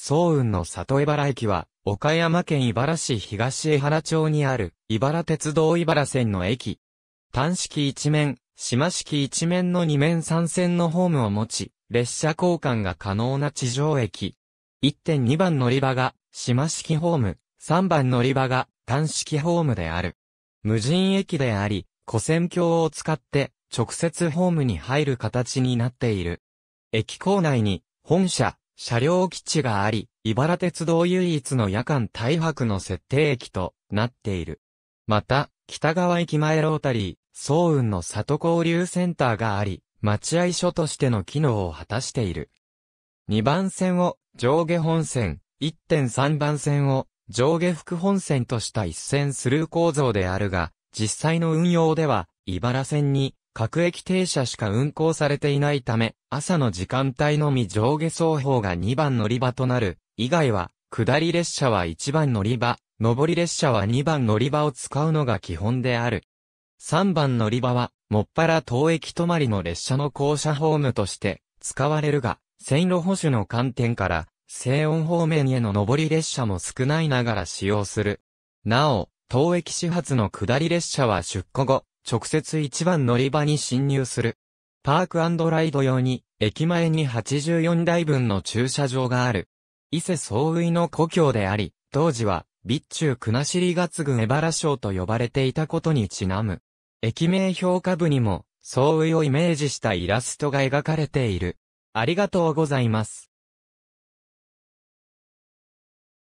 早雲の里茨原駅は、岡山県茨市東江原町にある、茨鉄道茨線の駅。単式一面、島式一面の二面三線のホームを持ち、列車交換が可能な地上駅。1.2番乗り場が、島式ホーム、3番乗り場が、単式ホームである。無人駅であり、古線橋を使って、直接ホームに入る形になっている。駅構内に、本社、車両基地があり、茨鉄道唯一の夜間大白の設定駅となっている。また、北側駅前ロータリー、総雲の里交流センターがあり、待合所としての機能を果たしている。2番線を上下本線、1.3番線を上下副本線とした一線スルー構造であるが、実際の運用では、茨線に各駅停車しか運行されていないため、朝の時間帯のみ上下走法が2番乗り場となる、以外は、下り列車は1番乗り場、上り列車は2番乗り場を使うのが基本である。3番乗り場は、もっぱら当駅止まりの列車の降車ホームとして使われるが、線路保守の観点から、西温方面への上り列車も少ないながら使用する。なお、当駅始発の下り列車は出庫後、直接一番乗り場に侵入する。パークライド用に、駅前に84台分の駐車場がある。伊勢総帥の故郷であり、当時は、備中国後月郡江原省と呼ばれていたことにちなむ。駅名評価部にも、総帥をイメージしたイラストが描かれている。ありがとうございます。